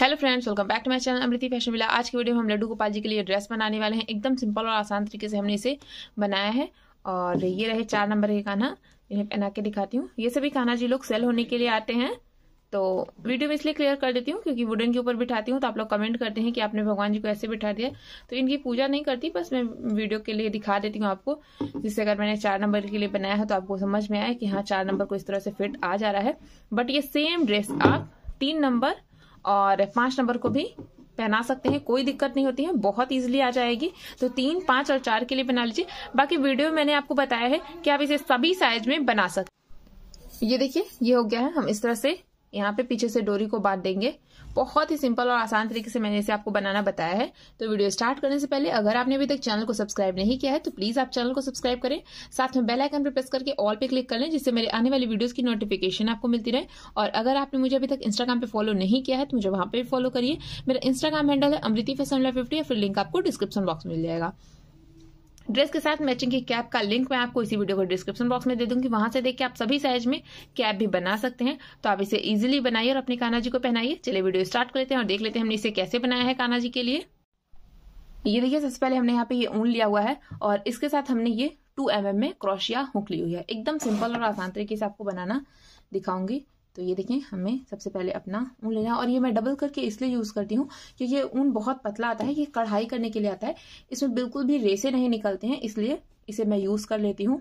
hello friends welcome back to my channel Amriti fashion मिला आज की वीडियो में हम लड्डू गोपाल जी के लिए ड्रेस बनाने वाले हैं एकदम सिंपल और आसान तरीके से हमने इसे बनाया है और ये रहे चार नंबर के कान्हा इन्हें पहना के दिखाती हूँ ये सभी काना जी लोग सेल होने के लिए आते हैं तो वीडियो में इसलिए क्लियर कर देती हूँ क्योंकि वुडन के ऊपर बिठाती हूँ तो आप लोग कमेंट करते हैं कि आपने भगवान जी को ऐसे बिठा दिया तो इनकी पूजा नहीं करती बस मैं वीडियो के लिए दिखा देती हूँ आपको जिससे अगर मैंने चार नंबर के लिए बनाया है तो आपको समझ में आया कि हाँ चार नंबर को इस तरह से फिट आ जा रहा है बट ये सेम ड्रेस आप तीन नंबर और पांच नंबर को भी पहना सकते हैं कोई दिक्कत नहीं होती है बहुत इजीली आ जाएगी तो तीन पांच और चार के लिए बना लीजिए बाकी वीडियो मैंने आपको बताया है कि आप इसे सभी साइज में बना सकते ये देखिए ये हो गया है हम इस तरह से यहाँ पे पीछे से डोरी को बांध देंगे बहुत ही सिंपल और आसान तरीके से मैंने इसे आपको बनाना बताया है तो वीडियो स्टार्ट करने से पहले अगर आपने अभी तक चैनल को सब्सक्राइब नहीं किया है तो प्लीज आप चैनल को सब्सक्राइब करें साथ में बेल आइकन पर प्रेस करके ऑल पे क्लिक कर लें जिससे मेरे आने वाली वीडियोज की नोटिफिकेशन आपको मिलती रहे और अगर आपने मुझे अभी तक इंस्टाग्राम पे फॉलो नहीं किया है तो मुझे वहां पर फॉलो करिए मेरा इंस्टाग्राम हैंडल है अमृति फैसन फिफ्टी या फिर लिंक आपको डिस्क्रिप्शन बॉक्स में मिल जाएगा ड्रेस के साथ मैचिंग की कैप का लिंक मैं आपको इसी वीडियो को डिस्क्रिप्शन बॉक्स में दे दूंगी वहां से देख के आप सभी साइज में कैप भी बना सकते हैं तो आप इसे इजीली बनाइए और अपने कान्हा जी को पहनाइए चलिए वीडियो स्टार्ट कर लेते हैं और देख लेते हैं हमने इसे कैसे बनाया है कान्हा जी के लिए ये देखिए सबसे पहले हमने यहाँ पे ये ऊन लिया हुआ है और इसके साथ हमने ये टू एम mm में क्रोशिया हुक ली हुई है एकदम सिंपल और आसान तरीके से आपको बनाना दिखाऊंगी तो ये देखें हमें सबसे पहले अपना ऊन लेना है और ये मैं डबल करके इसलिए यूज़ करती हूँ क्योंकि ये ऊन बहुत पतला आता है ये कढ़ाई करने के लिए आता है इसमें बिल्कुल भी रेसे नहीं निकलते हैं इसलिए इसे मैं यूज़ कर लेती हूँ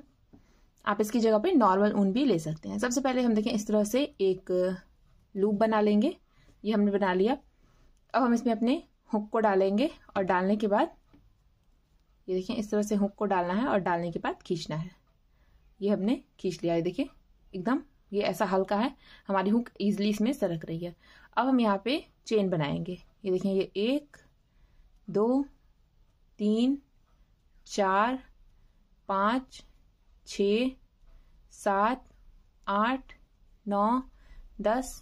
आप इसकी जगह पे नॉर्मल ऊन भी ले सकते हैं सबसे पहले हम देखें इस तरह से एक लूप बना लेंगे ये हमने बना लिया अब हम इसमें अपने हुक को डालेंगे और डालने के बाद ये देखें इस तरह से हुक को डालना है और डालने के बाद खींचना है ये हमने खींच लिया ये देखें एकदम ये ऐसा हल्का है हमारी हुक ईजिली इसमें सरक रही है अब हम यहाँ पे चेन बनाएंगे ये देखिए ये एक दो तीन चार पाँच छ सात आठ नौ दस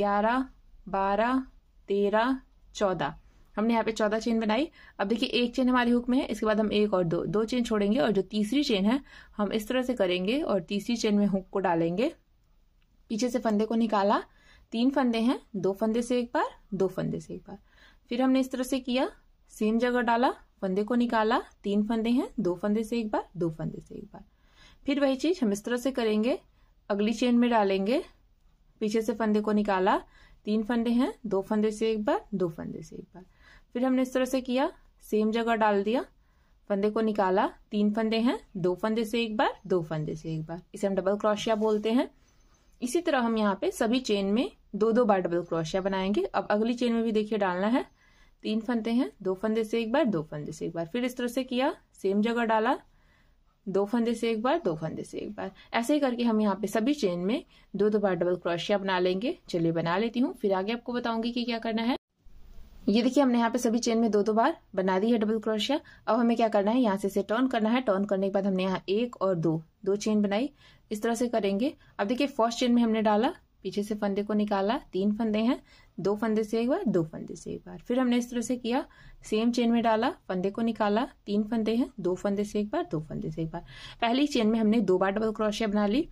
ग्यारह बारह तेरह चौदह हमने यहाँ पे चौदह चेन बनाई अब देखिए एक चेन हमारी हुक में है इसके बाद हम एक और दो दो चेन छोड़ेंगे और जो तीसरी चेन है हम इस तरह से करेंगे और तीसरी चेन में हुक को डालेंगे पीछे से फंदे को निकाला तीन फंदे हैं दो फंदे से एक बार दो फंदे से एक बार फिर हमने इस तरह से किया सेम जगह डाला फंदे को निकाला तीन फंदे हैं दो फंदे से एक बार दो फंदे से एक बार फिर वही चीज हम इस तरह से करेंगे अगली चेन में डालेंगे पीछे से फंदे को निकाला तीन फंदे हैं दो फंदे से एक बार दो फंदे से एक बार फिर हमने इस तरह से किया सेम जगह डाल दिया फंदे को निकाला तीन फंदे हैं दो फंदे से एक बार दो फंदे से एक बार इसे हम डबल क्रोशिया बोलते हैं इसी तरह हम यहाँ पे सभी चेन में दो दो बार डबल क्रोशिया बनाएंगे अब अगली चेन में भी देखिए डालना है तीन फंदे हैं दो फंदे से एक बार दो फंदे से एक बार फिर इस तरह से किया सेम जगह डाला दो फंदे से एक बार दो फंदे से एक बार ऐसे ही करके हम यहाँ पे सभी चेन में दो दो बार डबल क्रोशिया बना लेंगे चलिए बना लेती हूँ फिर आगे आपको बताऊंगी कि क्या करना है ये देखिए हमने यहाँ पे सभी चेन में दो दो बार बना दी है डबल क्रोशिया अब हमें क्या करना है यहाँ से इसे टर्न करना है टर्न करने के बाद हमने यहाँ एक और दो दो चेन बनाई इस तरह से करेंगे अब देखिए फर्स्ट चेन में हमने डाला पीछे से फंदे को निकाला तीन फंदे हैं दो फंदे से एक बार दो फंदे से एक बार फिर हमने इस तरह से किया सेम चेन में डाला फंदे को निकाला तीन फंदे हैं दो फंदे से एक बार दो फंदे से एक बार पहली चेन में हमने दो बार डबल क्रोशिया बना ली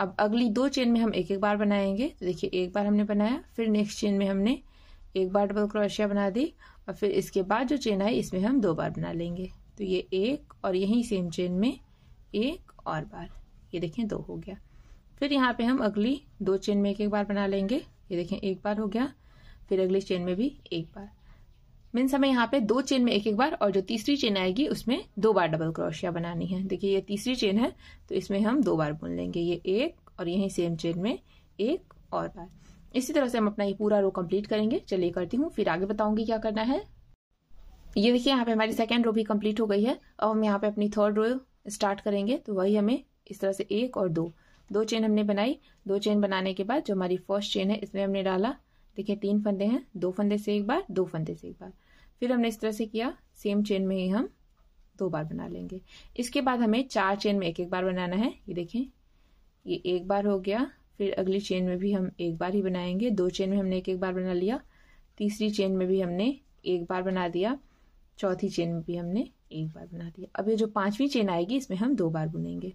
अब अगली दो चेन में हम एक एक बार बनाएंगे तो देखिए एक बार हमने बनाया फिर नेक्स्ट चेन में हमने एक बार डबल क्रोशिया बना दी और फिर इसके बाद जो चेन आई इसमें हम दो बार बना लेंगे तो ये एक और यही सेम चेन में एक और बार ये देखें दो हो गया फिर यहाँ पे हम अगली दो चेन में एक एक बार बना लेंगे ये देखें एक बार हो गया फिर अगली चेन में भी एक बार मीन्स हमें यहाँ पे दो चेन में एक एक बार और जो तीसरी चेन आएगी उसमें दो बार डबल क्रोशिया बनानी है देखिए ये तीसरी चेन है तो इसमें हम दो बार बुन लेंगे ये एक और यही सेम चेन में एक और बार इसी तरह से हम अपना ये पूरा रो कंप्लीट करेंगे चलिए करती हूँ फिर आगे बताऊंगी क्या करना है ये देखिए यहाँ पे हमारी सेकेंड रो भी कंप्लीट हो गई है अब हम यहाँ पे अपनी थर्ड रो स्टार्ट करेंगे तो वही हमें इस तरह से एक और दो दो चेन हमने बनाई दो चेन बनाने के बाद जो हमारी फर्स्ट चेन है इसमें हमने डाला देखिए तीन फंदे हैं दो फंदे से एक बार दो फंदे से एक बार फिर हमने इस तरह से किया सेम चेन में ही हम दो बार बना लेंगे इसके बाद हमें चार चेन में एक एक बार बनाना है ये देखें ये एक बार हो गया फिर अगली चेन में भी हम एक बार ही बनाएंगे दो चेन में हमने एक एक बार बना लिया तीसरी चेन में भी हमने एक बार बना दिया चौथी चेन में भी हमने एक बार बना दिया अब ये जो पांचवी चेन आएगी इसमें हम दो बार बुनेंगे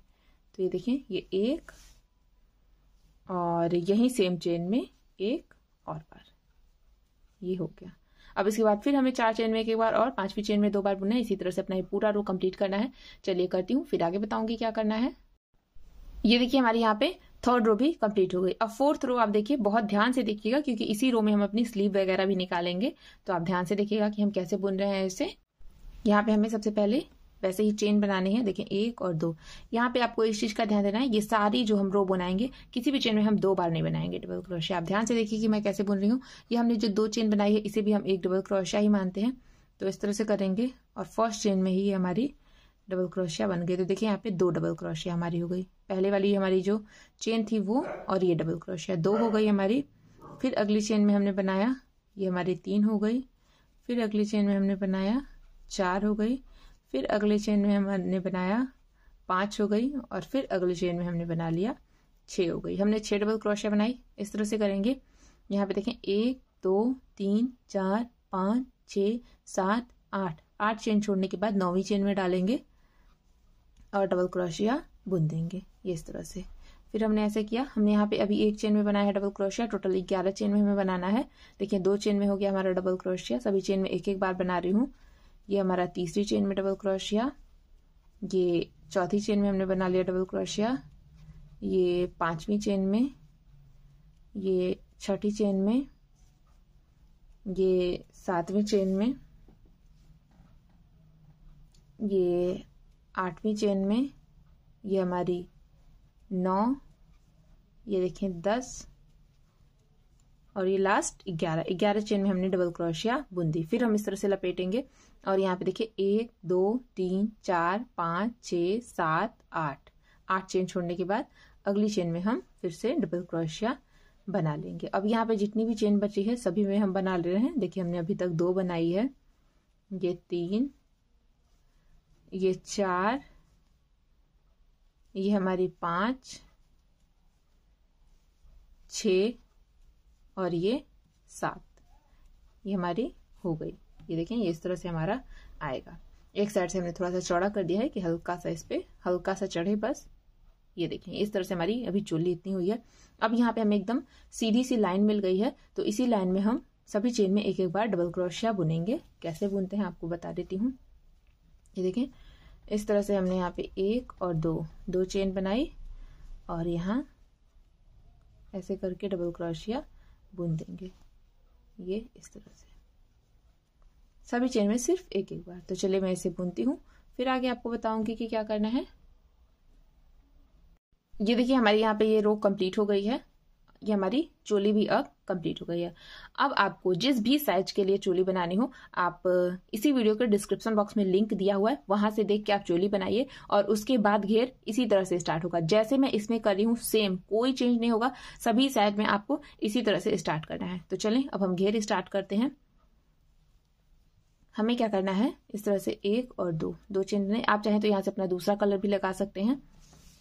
तो ये देखें ये एक और यही सेम चेन में एक और बार ये हो गया अब इसके बाद फिर हमें चार चेन में एक बार और पांचवी चेन में दो बार बुनना है इसी तरह से अपना ये पूरा रो कंप्लीट करना है चलिए करती हूँ फिर आगे बताऊंगी क्या करना है ये देखिए हमारे यहाँ पे थर्ड रो भी कंप्लीट हो गई अब फोर्थ रो आप देखिए बहुत ध्यान से देखिएगा क्योंकि इसी रो में हम अपनी स्लीव वगैरह भी निकालेंगे तो आप ध्यान से देखिएगा कि हम कैसे बुन रहे हैं इसे यहाँ पे हमें सबसे पहले वैसे ही चेन बनाने हैं देखें एक और दो यहाँ पे आपको इस चीज़ का ध्यान देना है ये सारी जो हम रो बनाएंगे किसी भी चेन में हम दो बार नहीं बनाएंगे डबल क्रोशिया आप ध्यान से देखिए कि मैं कैसे बुन रही हूँ ये हमने जो दो चेन बनाई है इसे भी हम एक डबल क्रोशिया ही मानते हैं तो इस तरह से करेंगे और फर्स्ट चेन में ही हमारी डबल क्रोशिया बन गई तो देखिये यहाँ पे दो डबल क्रोशिया हमारी हो गई पहले वाली हमारी जो चेन थी वो और ये डबल क्रोशिया दो हो गई हमारी फिर अगली चेन में हमने बनाया ये हमारी तीन हो गई फिर अगली चेन में हमने बनाया चार हो गई फिर अगले चेन में हमने बनाया पाँच हो गई और फिर अगले चेन में हमने बना लिया छः हो गई हमने छः डबल क्रोशिया बनाई इस तरह से करेंगे यहाँ पे देखें एक दो तीन चार पाँच छ सात आठ आठ चेन छोड़ने के बाद नौवीं चेन में डालेंगे और डबल क्रोशिया बुन देंगे ये इस तरह से फिर हमने ऐसे किया हमने यहाँ पे अभी एक चेन में बनाया है डबल क्रोशिया टोटल ग्यारह चेन में हमें बनाना है देखिए दो चेन में हो गया हमारा डबल क्रोशिया सभी चेन में एक एक बार बना रही हूँ ये हमारा तीसरी चेन में डबल क्रोशिया ये चौथी चेन में हमने बना लिया डबल क्रोशिया ये पांचवी चेन में ये छठी चेन में ये सातवीं चेन में ये आठवीं चेन में ये हमारी नौ ये देखें दस और ये लास्ट ग्यारह ग्यारह चेन में हमने डबल क्रोशिया बुंदी फिर हम इस तरह से लपेटेंगे और यहाँ पे देखिए एक दो तीन चार पाँच छ सात आठ आठ चेन छोड़ने के बाद अगली चेन में हम फिर से डबल क्रोशिया बना लेंगे अब यहाँ पे जितनी भी चेन बची है सभी में हम बना ले रहे हैं देखिए हमने अभी तक दो बनाई है ये तीन ये चार ये हमारी पाँच छ और ये सात ये हमारी हो गई ये देखें ये इस तरह से हमारा आएगा एक साइड से हमने थोड़ा सा चौड़ा कर दिया है कि हल्का सा इस पर हल्का सा चढ़े बस ये देखें इस तरह से हमारी अभी चोली इतनी हुई है अब यहाँ पे हमें एकदम सीधी सी लाइन मिल गई है तो इसी लाइन में हम सभी चेन में एक एक बार डबल क्रोशिया बुनेंगे कैसे बुनते हैं आपको बता देती हूँ ये देखें इस तरह से हमने यहाँ पे एक और दो दो चेन बनाई और यहाँ ऐसे करके डबल क्रोशिया बुन देंगे ये इस तरह से सभी चेन में सिर्फ एक एक बार तो चलिए मैं इसे बुनती हूँ फिर आगे आपको बताऊंगी कि क्या करना है ये देखिए हमारे यहाँ पे ये रो कंप्लीट हो गई है ये हमारी चोली भी अब कंप्लीट हो गई है अब आपको जिस भी साइज के लिए चोली बनानी हो आप इसी वीडियो के डिस्क्रिप्शन बॉक्स में लिंक दिया हुआ है वहां से देख के आप चोली बनाइए और उसके बाद घेर इसी तरह से स्टार्ट होगा जैसे मैं इसमें कर रही हूँ सेम कोई चेंज नहीं होगा सभी साइज में आपको इसी तरह से स्टार्ट करना है तो चलें अब हम घेर स्टार्ट करते हैं हमें क्या करना है इस तरह से एक और दो दो चेन बने आप चाहें तो यहाँ से अपना दूसरा कलर भी लगा सकते हैं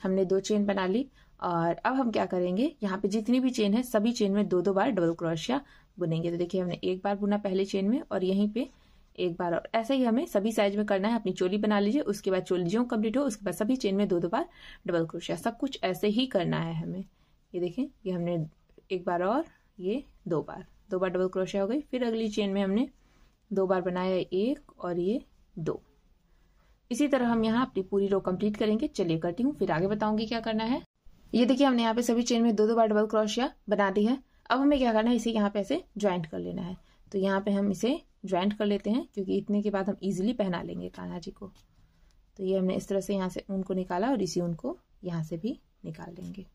हमने दो चेन बना ली और अब हम क्या करेंगे यहाँ पे जितनी भी चेन है सभी चेन में दो दो बार डबल क्रोशिया बुनेंगे तो देखिए हमने एक बार बुना पहले चेन में और यहीं पे एक बार और ऐसे ही हमें सभी साइज में करना है अपनी चोली बना लीजिए उसके बाद चोली जो कम्प्लीट हो उसके बाद सभी चेन में दो दो बार डबल क्रोशिया सब कुछ ऐसे ही करना है हमें ये देखें ये हमने एक बार और ये दो बार दो बार डबल क्रोशिया हो गई फिर अगली चेन में हमने दो बार बनाया एक और ये दो इसी तरह हम यहाँ अपनी पूरी रो कंप्लीट करेंगे चलिए करती हूँ फिर आगे बताऊंगी क्या करना है ये देखिए हमने यहाँ पे सभी चेन में दो दो बार डबल क्रोशिया बना दी है अब हमें क्या करना है इसे यहाँ पे ऐसे ज्वाइंट कर लेना है तो यहाँ पे हम इसे ज्वाइंट कर लेते हैं क्योंकि इतने के बाद हम इजिली पहना लेंगे कान्हा जी को तो ये हमने इस तरह से यहाँ से ऊन को निकाला और इसी ऊन को यहाँ से भी निकाल लेंगे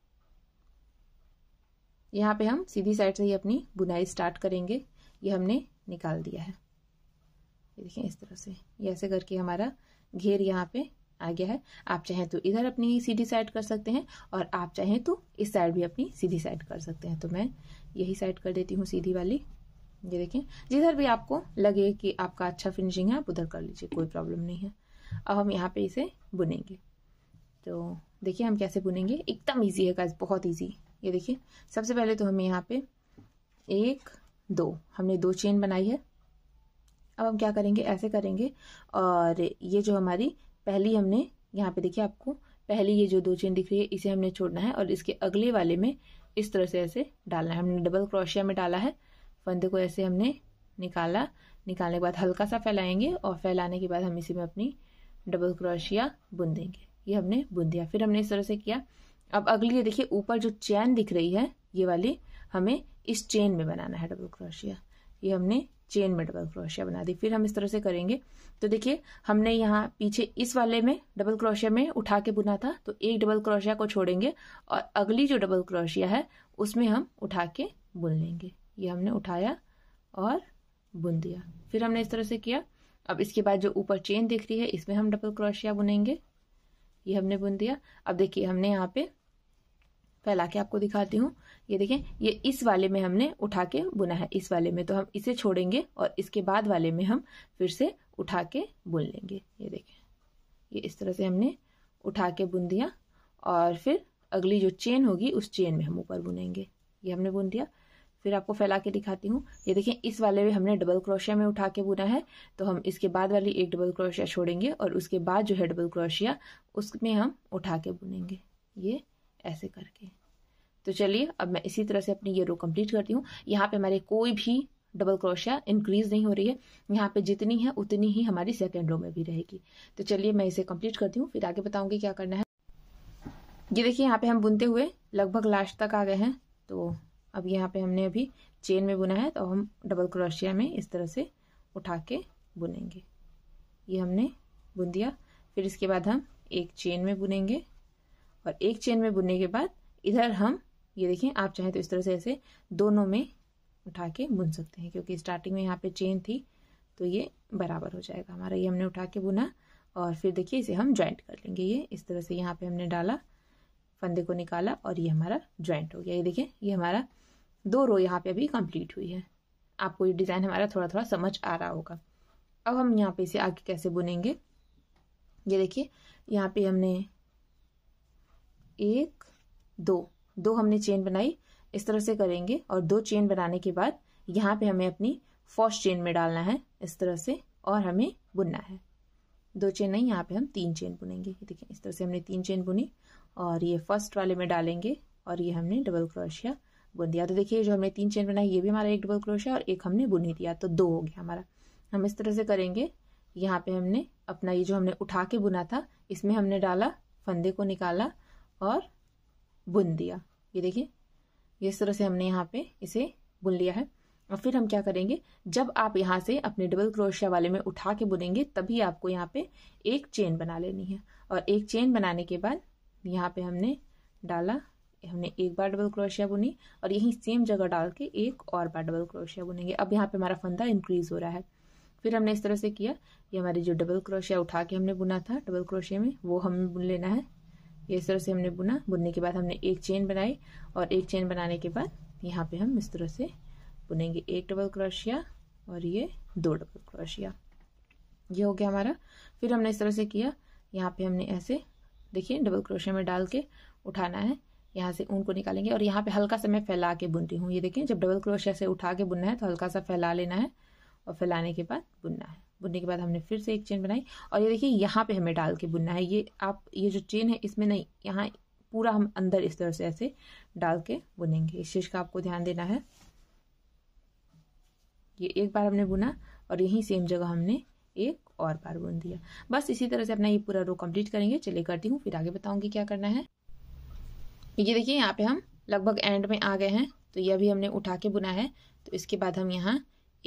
यहाँ पे हम सीधी साइड से ही अपनी बुनाई स्टार्ट करेंगे ये हमने निकाल दिया है ये देखें इस तरह से ये ऐसे करके हमारा घेर यहाँ पे आ गया है आप चाहें तो इधर अपनी सीधी साइड कर सकते हैं और आप चाहें तो इस साइड भी अपनी सीधी साइड कर सकते हैं तो मैं यही साइड कर देती हूँ सीधी वाली ये देखें जिधर भी आपको लगे कि आपका अच्छा फिनिशिंग है आप उधर कर लीजिए कोई प्रॉब्लम नहीं है अब हम यहाँ पे इसे बुनेंगे तो देखिए हम कैसे बुनेंगे एकदम ईजी है गाइस बहुत ईजी ये देखिए सबसे पहले तो हमें यहाँ पे एक दो हमने दो चेन बनाई है अब हम क्या करेंगे ऐसे करेंगे और ये जो हमारी पहली हमने यहाँ पे देखिए आपको पहली ये जो दो चेन दिख रही है इसे हमने छोड़ना है और इसके अगले वाले में इस तरह से ऐसे डालना है हमने डबल क्रोशिया में डाला है फंदे को ऐसे हमने निकाला निकालने के बाद हल्का सा फैलाएंगे और फैलाने के बाद हम इसी में अपनी डबल क्रोशिया बुन देंगे ये हमने बुन दिया फिर हमने इस तरह से किया अब अगली ये देखिए ऊपर जो चैन दिख रही है ये वाली हमें इस चेन में बनाना है डबल क्रोशिया ये हमने चेन में डबल क्रोशिया बना दी फिर हम इस तरह से करेंगे तो देखिए हमने यहाँ पीछे इस वाले में डबल क्रोशिया में उठा के बुना था तो एक डबल क्रोशिया को छोड़ेंगे और अगली जो डबल क्रोशिया है उसमें हम उठा के बुन लेंगे ये हमने उठाया और बुन दिया फिर हमने इस तरह से किया अब इसके बाद जो ऊपर चेन दिख रही है इसमें हम डबल क्रोशिया बुनेंगे ये हमने बुन दिया अब देखिए हमने यहाँ पे फैला के आपको दिखाती हूँ ये देखें ये इस वाले में हमने उठा के बुना है इस वाले में तो हम इसे छोड़ेंगे और इसके बाद वाले में हम फिर से उठा के बुन लेंगे ये देखें ये इस तरह से हमने उठा के बुन दिया और फिर अगली जो चेन होगी उस चेन में हम ऊपर बुनेंगे ये हमने बुन दिया फिर आपको फैला के दिखाती हूँ ये देखें इस वाले में हमने डबल क्रोशिया में उठा के बुना है तो हम इसके बाद वाली एक डबल क्रोशिया छोड़ेंगे और उसके बाद जो है डबल क्रोशिया उसमें हम उठा के बुनेंगे ये ऐसे करके तो चलिए अब मैं इसी तरह से अपनी ये रो कंप्लीट करती हूँ यहाँ पे हमारे कोई भी डबल क्रोशिया इंक्रीज नहीं हो रही है यहाँ पे जितनी है उतनी ही हमारी सेकेंड रो में भी रहेगी तो चलिए मैं इसे कंप्लीट करती हूँ फिर आगे बताऊंगी क्या करना है ये देखिए यहाँ पे हम बुनते हुए लगभग लास्ट तक आ गए हैं तो अब यहाँ पे हमने अभी चेन में बुना है तो हम डबल क्रोशिया में इस तरह से उठा के बुनेंगे ये हमने बुन दिया फिर इसके बाद हम एक चेन में बुनेंगे और एक चेन में बुनने के बाद इधर हम ये देखें आप चाहें तो इस तरह से ऐसे दोनों में उठा के बुन सकते हैं क्योंकि स्टार्टिंग में यहाँ पे चेन थी तो ये बराबर हो जाएगा हमारा ये हमने उठा के बुना और फिर देखिए इसे हम ज्वाइंट कर लेंगे ये इस तरह से यहाँ पे हमने डाला फंदे को निकाला और ये हमारा ज्वाइंट हो गया ये देखिए ये हमारा दो रो यहाँ पे अभी कंप्लीट हुई है आपको ये डिज़ाइन हमारा थोड़ा थोड़ा समझ आ रहा होगा अब हम यहाँ पे इसे आगे कैसे बुनेंगे ये देखिए यहाँ पे हमने एक दो दो हमने चेन बनाई इस तरह से करेंगे और दो चेन बनाने के बाद यहाँ पे हमें अपनी फर्स्ट चेन में डालना है इस तरह से और हमें बुनना है दो चेन नहीं यहाँ पे हम तीन चेन बुनेंगे देखिए इस तरह से हमने तीन चेन बुनी और ये फर्स्ट वाले में डालेंगे और ये हमने डबल क्रोशिया बुन दिया तो देखिए जो हमने तीन चेन बनाई ये भी हमारा एक डबल क्रोशिया और एक हमने बुन ही दिया तो दो हो गया हमारा हम इस तरह से करेंगे यहाँ पे हमने अपना ये जो हमने उठा के बुना था इसमें हमने डाला फंदे को निकाला और बुन दिया ये देखिए इस तरह से हमने यहाँ पे इसे बुन लिया है और फिर हम क्या करेंगे जब आप यहाँ से अपने डबल क्रोशिया वाले में उठा के बुनेंगे तभी आपको यहाँ पे एक चेन बना लेनी है और एक चेन बनाने के बाद यहाँ पे हमने डाला हमने एक बार डबल क्रोशिया बुनी और यहीं सेम जगह डाल के एक और बार डबल क्रोशिया बुनेंगे अब यहाँ पे हमारा फंदा इंक्रीज हो रहा है फिर हमने इस तरह से किया ये हमारी जो डबल क्रोशिया उठा के हमने बुना था डबल क्रोशिया में वो हमें बुन लेना है ये इस तरह से हमने बुना बुनने के बाद हमने एक चेन बनाई और एक चेन बनाने के बाद यहाँ पे हम इस तरह से बुनेंगे एक डबल क्रोशिया और ये दो डबल क्रोशिया ये हो गया हमारा फिर हमने इस तरह से किया यहाँ पे हमने ऐसे देखिए डबल क्रोशिया में डाल के उठाना है यहाँ से ऊन को निकालेंगे और यहाँ पे हल्का सा मैं फैला के बुनती हूँ ये देखिए जब डबल क्रोशिया से उठा के बुनना है तो हल्का सा फैला लेना है और फैलाने के बाद बुनना है बुनने के बाद हमने फिर से एक चेन बनाई और ये देखिए यहाँ पे हमें डाल के बुनना है ये आप ये जो चेन है इसमें नहीं यहाँ पूरा हम अंदर इस तरह से ऐसे डाल के बुनेंगे इस चीज़ का आपको ध्यान देना है ये एक बार हमने बुना और यही सेम जगह हमने एक और बार बुन दिया बस इसी तरह से अपना ये पूरा रो कम्प्लीट करेंगे चलिए करती हूँ फिर आगे बताऊँगी क्या करना है ये देखिए यहाँ पे हम लगभग एंड में आ गए हैं तो यह भी हमने उठा के बुना है तो इसके बाद हम यहाँ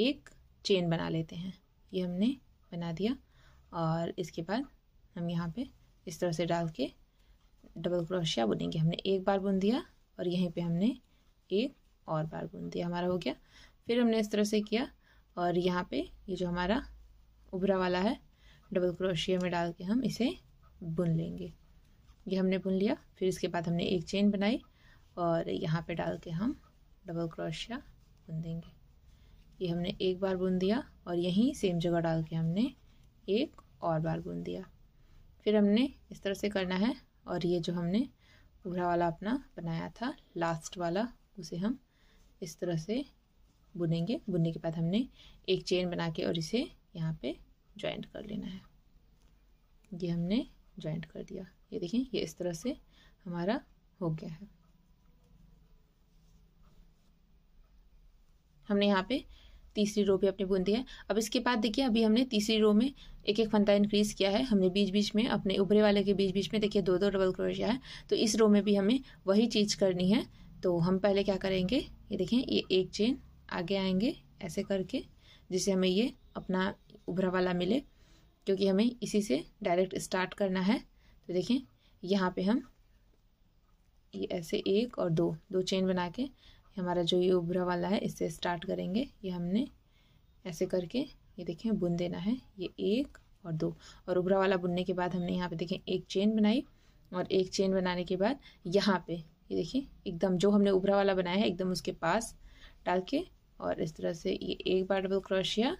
एक चेन बना लेते हैं ये हमने बना दिया और इसके बाद हम यहाँ पे इस तरह से डाल के डबल क्रोशिया बुनेंगे हमने एक बार बुन दिया और यहीं पे हमने एक और बार बुन दिया हमारा हो गया फिर हमने इस तरह से किया और यहाँ पे ये जो हमारा उभरा वाला है डबल क्रोशिया में डाल के हम इसे बुन लेंगे ये हमने बुन लिया फिर इसके बाद हमने एक चेन बनाई और यहाँ पर डाल के हम डबल क्रोशिया बुन देंगे ये हमने एक बार बुन दिया और यहीं सेम जगह डाल के हमने एक और बार बुन दिया फिर हमने इस तरह से करना है और ये जो हमने पूरा वाला अपना बनाया था लास्ट वाला उसे हम इस तरह से बुनेंगे बुनने के बाद हमने एक चेन बना के और इसे यहाँ पे जॉइंट कर लेना है ये हमने जॉइंट कर दिया ये देखिए ये इस तरह से हमारा हो गया है हमने यहाँ पे तीसरी रो पे अपने बुनती है अब इसके बाद देखिए अभी हमने तीसरी रो में एक एक फंदा इंक्रीज किया है हमने बीच बीच में अपने उभरे वाले के बीच बीच में देखिए दो दो डबल क्रोशिया है तो इस रो में भी हमें वही चीज़ करनी है तो हम पहले क्या करेंगे ये देखें ये एक चेन आगे आएंगे ऐसे करके जिससे हमें ये अपना उभरा वाला मिले क्योंकि हमें इसी से डायरेक्ट स्टार्ट करना है तो देखें यहाँ पे हम ये ऐसे एक और दो दो चेन बना के हमारा जो ये उभरा वाला है इससे स्टार्ट करेंगे ये हमने ऐसे करके ये देखें बुन देना है ये एक और दो और उभरा वाला बुनने के बाद हमने यहाँ पे देखें एक चेन बनाई और एक चेन बनाने के बाद यहाँ पे ये देखिए एकदम जो हमने उभरा वाला बनाया है एकदम उसके पास डाल के और इस तरह से ये एक बार डबल क्रोशिया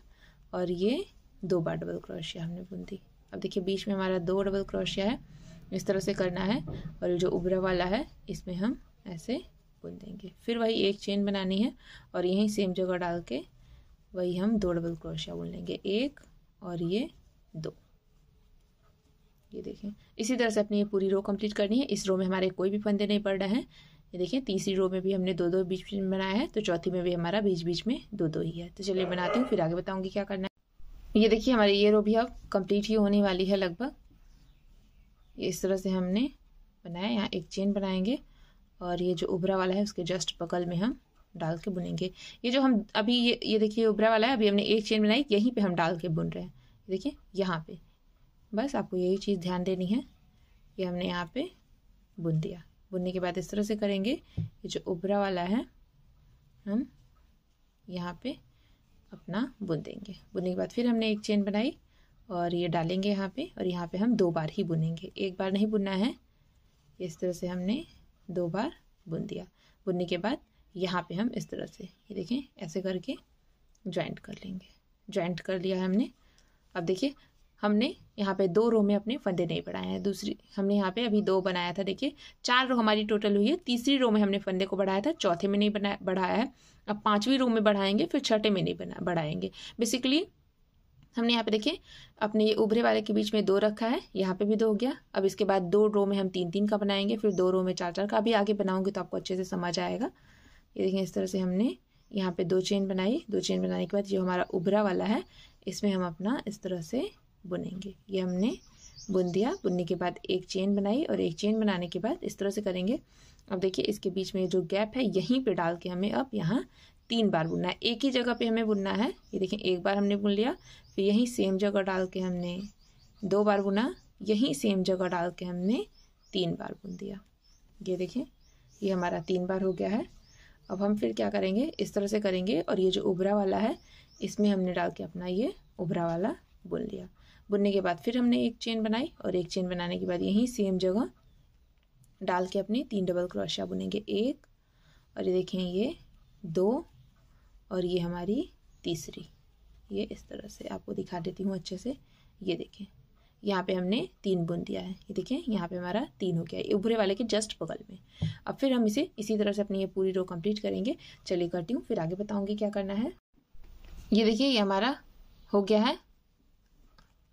और ये दो बार डबल क्रोशिया हमने बुन दी अब देखिए बीच में हमारा दो डबल क्रोशिया है इस तरह से करना है और जो उभरा वाला है इसमें हम ऐसे खोल देंगे फिर वही एक चेन बनानी है और यहीं सेम जगह डाल के वही हम दो डबल क्रोशिया बुन लेंगे एक और ये दो ये देखें इसी तरह से अपनी ये पूरी रो कंप्लीट करनी है इस रो में हमारे कोई भी फंदे नहीं पड़ रहे हैं ये देखें तीसरी रो में भी हमने दो दो बीच बीच में बनाया है तो चौथी में भी हमारा बीच बीच में दो दो ही है तो चलिए बनाती हूँ फिर आगे बताऊँगी क्या करना है ये देखिए हमारी ये रो भी अब कंप्लीट ही होने वाली है लगभग इस तरह से हमने बनाया यहाँ एक चेन बनाएंगे और ये जो उभरा वाला है उसके जस्ट बगल में हम डाल के बुनेंगे ये जो हम अभी ये ये देखिए उभरा वाला है अभी हमने एक चेन बनाई यहीं पे हम डाल के बुन रहे हैं देखिए यहाँ पे बस आपको यही चीज़ ध्यान देनी है ये हमने यहाँ पे बुन दिया बुनने के बाद इस तरह से करेंगे ये जो उभरा वाला है हम यहाँ पे अपना बुन देंगे बुनने के बाद फिर हमने एक चेन बनाई और ये डालेंगे यहाँ पे और यहाँ पे हम दो बार ही बुनेंगे एक बार नहीं बुनना है इस तरह से हमने दो बार बुन दिया बुनने के बाद यहाँ पे हम इस तरह से ये देखें ऐसे करके ज्वाइंट कर लेंगे ज्वाइंट कर लिया है हमने अब देखिए हमने यहाँ पे दो रो में अपने फंदे नहीं बढ़ाए हैं दूसरी हमने यहाँ पे अभी दो बनाया था देखिए चार रो हमारी टोटल हुई है तीसरी रो में हमने फंदे को बढ़ाया था चौथे में नहीं बना बढ़ाया है अब पांचवी रो में बढ़ाएंगे फिर छठे में नहीं बना बढ़ाएंगे बेसिकली हमने यहाँ पे देखिए अपने ये उभरे वाले के बीच में दो रखा है यहाँ पे भी दो हो गया अब इसके बाद दो रो में हम तीन तीन का बनाएंगे फिर दो रो में चार चार का अभी आगे बनाऊंगे तो आपको अच्छे से समझ आएगा ये देखिए इस तरह से हमने यहाँ पे दो चेन बनाई दो चेन बनाने के बाद जो हमारा उभरा वाला है इसमें हम अपना इस तरह से बुनेंगे ये हमने बुन दिया बुनने के बाद एक चेन बनाई और एक चेन बनाने के बाद इस तरह से करेंगे अब देखिए इसके बीच में जो गैप है यहीं पे डाल के हमें अब यहाँ तीन बार बुनना है एक ही जगह पे हमें बुनना है ये देखें एक बार हमने बुन लिया फिर यहीं सेम जगह डाल के हमने दो बार बुना यहीं सेम जगह डाल के हमने तीन बार बुन दिया ये देखें ये हमारा तीन बार हो गया है अब हम फिर क्या करेंगे इस तरह से करेंगे और ये जो उभरा वाला है इसमें हमने डाल के अपना ये उभरा वाला बुन लिया बुनने के बाद फिर हमने एक चेन बनाई और एक चेन बनाने के बाद यहीं सेम जगह डाल के अपने तीन डबल क्रोशिया बुनेंगे एक और ये देखें ये दो और ये हमारी तीसरी ये इस तरह से आपको दिखा देती हूँ अच्छे से ये देखें यहाँ पे हमने तीन बुन दिया है ये देखें यहाँ पे हमारा तीन हो गया है उभरे वाले के जस्ट बगल में अब फिर हम इसे इसी तरह से अपनी ये पूरी रो कंप्लीट करेंगे चलिए करती हूँ फिर आगे बताऊँगी क्या करना है ये देखिए ये हमारा हो गया है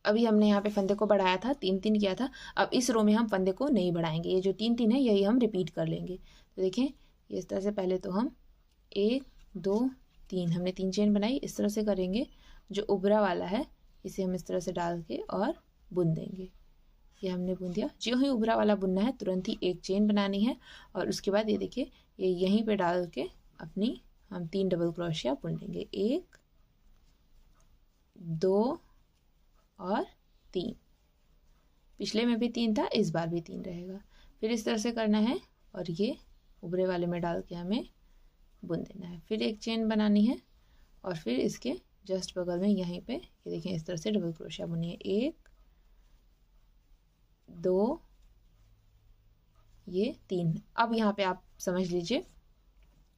अभी हमने यहाँ पे फंदे को बढ़ाया था तीन तीन किया था अब इस रो में हम फंदे को नहीं बढ़ाएंगे ये जो तीन तीन है यही हम रिपीट कर लेंगे तो देखें इस तरह से पहले तो हम एक दो तीन हमने तीन चेन बनाई इस तरह से करेंगे जो उबरा वाला है इसे हम इस तरह से डाल के और बुन देंगे ये हमने बुन दिया जो ही उभरा वाला बुनना है तुरंत ही एक चेन बनानी है और उसके बाद ये देखिए ये यहीं पे डाल के अपनी हम तीन डबल क्रोशिया बुन लेंगे एक दो और तीन पिछले में भी तीन था इस बार भी तीन रहेगा फिर इस तरह से करना है और ये उबरे वाले में डाल के हमें बुन देना है फिर एक चेन बनानी है और फिर इसके जस्ट बगल में यहीं पे ये देखें इस तरह से डबल क्रोशिया बुनिए एक दो ये तीन अब यहाँ पे आप समझ लीजिए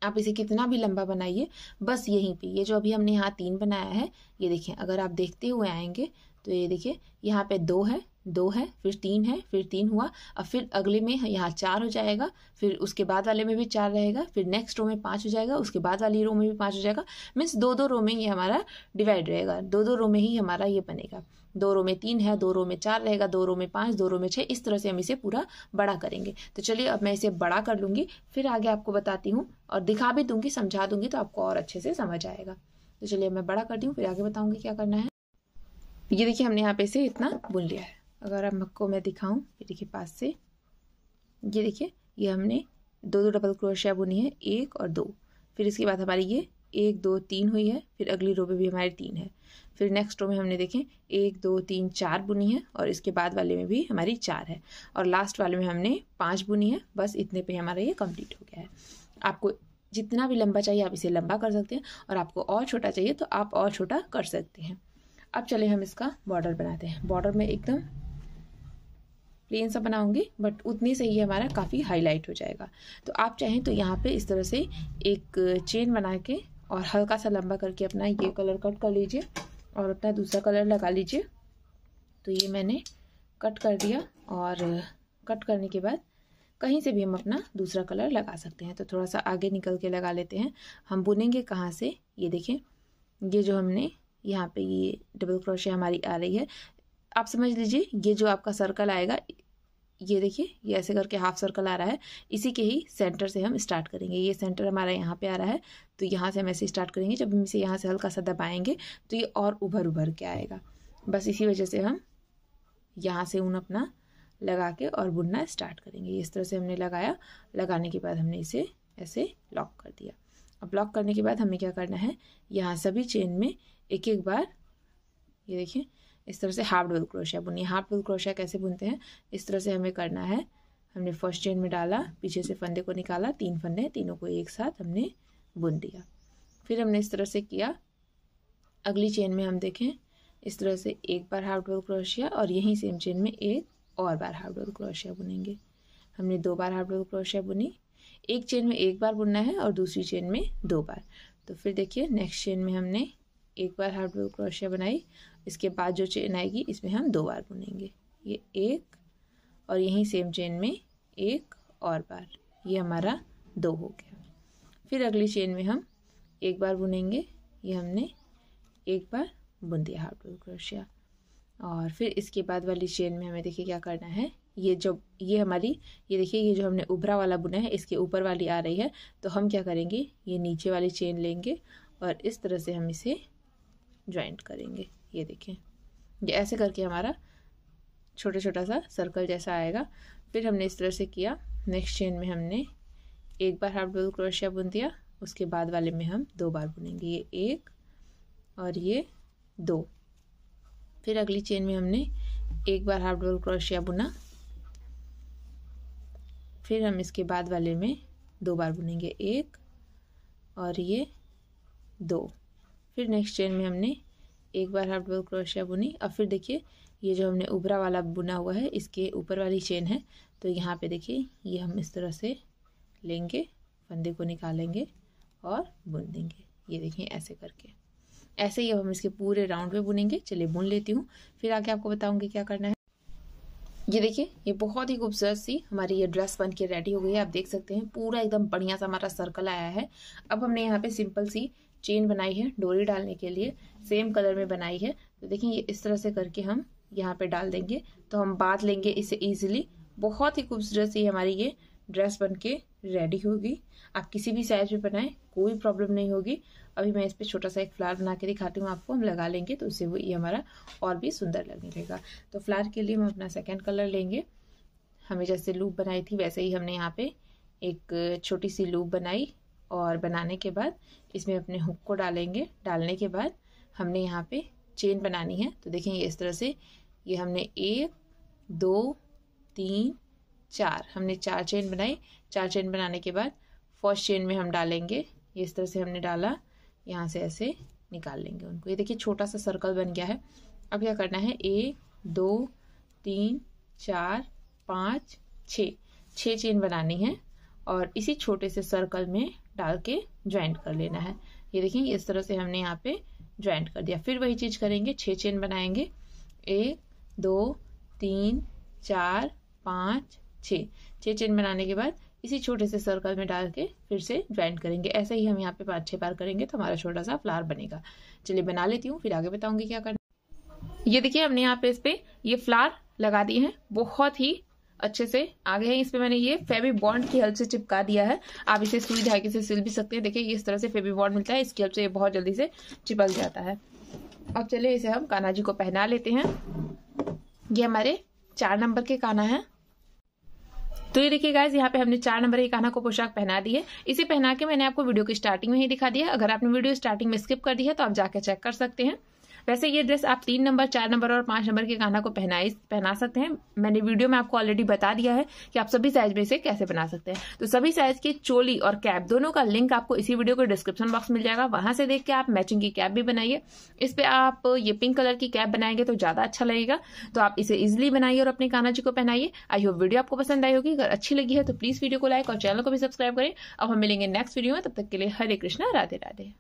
आप इसे कितना भी लंबा बनाइए बस यहीं पे ये जो अभी हमने यहाँ तीन बनाया है ये देखें अगर आप देखते हुए आएंगे तो ये देखिए यहाँ पे दो है दो है फिर तीन है फिर तीन हुआ अब फिर अगले में यहाँ चार हो जाएगा फिर उसके बाद वाले में भी चार रहेगा फिर नेक्स्ट रो में पाँच हो जाएगा उसके बाद वाली रो में भी पाँच हो जाएगा मीन्स दो दो रो में ये हमारा डिवाइड रहेगा दो दो रो में ही हमारा ये बनेगा दो रो में तीन है दो रो में चार रहेगा दो रो में पाँच दो रो में छः इस तरह से हम इसे पूरा बड़ा करेंगे तो चलिए अब मैं इसे बड़ा कर लूँगी फिर आगे आपको बताती हूँ और दिखा भी दूँगी समझा दूँगी तो आपको और अच्छे से समझ आएगा तो चलिए मैं बड़ा करती हूँ फिर आगे बताऊँगी क्या करना है ये देखिए हमने यहाँ पे इसे इतना बुन लिया है अगर आपको मैं दिखाऊं ये देखिए पास से ये देखिए ये हमने दो दो डबल क्रोशिया बुनी है एक और दो फिर इसके बाद हमारी ये एक दो तीन हुई है फिर अगली रो में भी हमारी तीन है फिर नेक्स्ट रो में हमने देखें एक दो तीन चार बुनी है और इसके बाद वाले में भी हमारी चार है और लास्ट वाले में हमने पाँच बुनी है बस इतने पर हमारा ये कम्प्लीट हो गया है आपको जितना भी लंबा चाहिए आप इसे लंबा कर सकते हैं और आपको और छोटा चाहिए तो आप और छोटा कर सकते हैं अब चले हम इसका बॉर्डर बनाते हैं बॉर्डर में एकदम प्लेन सा बनाऊंगे बट उतने से ही हमारा काफ़ी हाईलाइट हो जाएगा तो आप चाहें तो यहाँ पे इस तरह से एक चेन बना के और हल्का सा लंबा करके अपना ये कलर कट कर लीजिए और अपना दूसरा कलर लगा लीजिए तो ये मैंने कट कर दिया और कट करने के बाद कहीं से भी हम अपना दूसरा कलर लगा सकते हैं तो थोड़ा सा आगे निकल के लगा लेते हैं हम बुनेंगे कहाँ से ये देखें ये जो हमने यहाँ पे ये डबल क्रोशे हमारी आ रही है आप समझ लीजिए ये जो आपका सर्कल आएगा ये देखिए ये ऐसे करके हाफ सर्कल आ रहा है इसी के ही सेंटर से हम स्टार्ट करेंगे ये सेंटर हमारा यहाँ पे आ रहा है तो यहाँ से हम ऐसे स्टार्ट करेंगे जब हम इसे यहाँ से हल्का सा दबाएंगे तो ये और उभर उभर के आएगा बस इसी वजह से हम यहाँ से ऊन अपना लगा के और बुनना स्टार्ट करेंगे इस तरह से हमने लगाया लगाने के बाद हमने इसे ऐसे लॉक कर दिया अब लॉक करने के बाद हमें क्या करना है यहाँ सभी चेन में एक एक बार ये देखिए इस तरह से हाफ डबल क्रोशिया बुनिए हाफ डबल क्रोशिया कैसे बुनते हैं इस तरह से हमें करना है हमने फर्स्ट चेन में डाला पीछे से फंदे को निकाला तीन फंदे तीनों को एक साथ हमने बुन दिया फिर हमने इस तरह से किया अगली चेन में हम देखें इस तरह से एक बार हाफ डबल क्रोशिया और यहीं सेम चेन में एक और बार हाफ डबल क्रोशिया बुनेंगे हमने दो बार हाफ डबल क्रोशिया बुनी एक चेन में एक बार बुनना है और दूसरी चेन में दो बार तो फिर देखिए नेक्स्ट चेन में हमने एक बार हाफ डबल क्रोशिया बनाई इसके बाद जो चेन आएगी इसमें हम दो बार बुनेंगे ये एक और यहीं सेम चेन में एक और बार ये हमारा दो हो गया फिर अगली चेन में हम एक बार बुनेंगे ये हमने एक बार बुन दिया हाफ डबल क्रोशिया और फिर इसके बाद वाली चेन में हमें देखिए क्या करना है ये जो ये हमारी ये देखिए ये जो हमने उभरा वाला बुना है इसके ऊपर वाली आ रही है तो हम क्या करेंगे ये नीचे वाली चेन लेंगे और इस तरह से हम इसे ज्वाइंट करेंगे ये देखें ये ऐसे करके हमारा छोटा छोटा सा सर्कल जैसा आएगा फिर हमने इस तरह से किया नेक्स्ट चेन में हमने एक बार हाफ डबल क्रोशिया बुन दिया उसके बाद वाले में हम दो बार बुनेंगे ये एक और ये दो फिर अगली चेन में हमने एक बार हाफ डबल क्रोशिया बुना फिर हम इसके बाद वाले में दो बार बुनेंगे एक और ये दो फिर नेक्स्ट चेन में हमने एक बार हाफ डबल क्रोशिया बुनी अब फिर देखिए ये जो हमने उभरा वाला बुना हुआ है इसके ऊपर वाली चेन है तो यहाँ पे देखिए ये हम इस तरह से लेंगे फंदे को निकालेंगे और बुन देंगे ये देखिए ऐसे करके ऐसे ही अब हम इसके पूरे राउंड में बुनेंगे चलिए बुन लेती हूँ फिर आके आपको बताऊँगी क्या करना है ये देखिए ये बहुत ही खूबसूरत सी हमारी ये ड्रेस बन के रेडी हो गई है आप देख सकते हैं पूरा एकदम बढ़िया सा हमारा सर्कल आया है अब हमने यहाँ पे सिंपल सी चेन बनाई है डोरी डालने के लिए सेम कलर में बनाई है तो देखिए ये इस तरह से करके हम यहाँ पे डाल देंगे तो हम बांध लेंगे इसे इजीली बहुत ही खूबसूरत सी हमारी ये ड्रेस बन के रेडी होगी आप किसी भी साइज में बनाएं कोई प्रॉब्लम नहीं होगी अभी मैं इस पर छोटा सा एक फ्लावर बना के दिखाती हूँ आपको हम लगा लेंगे तो उससे वो ये हमारा और भी सुंदर लगने लगेगा तो फ्लावर के लिए हम अपना सेकेंड कलर लेंगे हमें जैसे लूप बनाई थी वैसे ही हमने यहाँ पे एक छोटी सी लूप बनाई और बनाने के बाद इसमें अपने हुक को डालेंगे डालने के बाद हमने यहाँ पे चेन बनानी है तो देखें इस तरह से ये हमने एक दो तीन चार हमने चार चेन बनाई चार चेन बनाने के बाद फर्स्ट चेन में हम डालेंगे ये इस तरह से हमने डाला यहाँ से ऐसे निकाल लेंगे उनको ये देखिए छोटा सा सर्कल बन गया है अब क्या करना है एक दो तीन चार पाँच छः छः चेन बनानी है और इसी छोटे से सर्कल में डाल के ज्वाइंट कर लेना है ये देखिए इस तरह से हमने यहाँ पे ज्वाइंट कर दिया फिर वही चीज़ करेंगे छः चेन बनाएंगे एक दो तीन चार पाँच छः छः चेन बनाने के बाद इसी छोटे से सर्कल में डाल के फिर से ज्वाइंट करेंगे ऐसे ही हम यहाँ पे पाँच छः बार करेंगे तो हमारा छोटा सा फ्लावर बनेगा चलिए बना लेती हूँ फिर आगे बताऊँगी क्या करना ये देखिए हमने यहाँ पे इस पर ये फ्लावर लगा दिए हैं बहुत ही अच्छे से आगे है इसमें मैंने ये फेबी बॉन्ड की हेल्प से चिपका दिया है आप इसे सुई धागे से सिल भी सकते हैं देखिए इस तरह से फेबी बॉन्ड मिलता है इसकी हेल्प से ये बहुत जल्दी से चिपक जाता है अब चलिए इसे हम कान्हा जी को पहना लेते हैं ये हमारे चार नंबर के काना है तो ये देखिए गाइज यहाँ पे हमने चार नंबर की कान्हा को पोशाक पहना दी है इसे पहना के मैंने आपको वीडियो की स्टार्टिंग में ही दिखा दिया अगर आपने वीडियो स्टार्टिंग में स्किप कर दी है तो आप जाके चेक कर सकते हैं वैसे ये ड्रेस आप तीन नंबर चार नंबर और पाँच नंबर के गाना को पहनाई पहना सकते हैं मैंने वीडियो में आपको ऑलरेडी बता दिया है कि आप सभी साइज में इसे कैसे बना सकते हैं तो सभी साइज की चोली और कैप दोनों का लिंक आपको इसी वीडियो के डिस्क्रिप्शन बॉक्स मिल जाएगा वहां से देख के आप मैचिंग की कैप भी बनाइए इस पर आप ये पिंक कलर की कैप बनाएंगे तो ज्यादा अच्छा लगेगा तो आप इसे इजिली बनाइए और अपने काना जी को पहनाइए आई होप वीडियो आपको पसंद आई होगी अगर अच्छी लगी है तो प्लीज वीडियो को लाइक और चैनल को भी सब्सक्राइब करें अब हम मिलेंगे नेक्स्ट वीडियो में तब तक के लिए हरे कृष्णा राधे राधे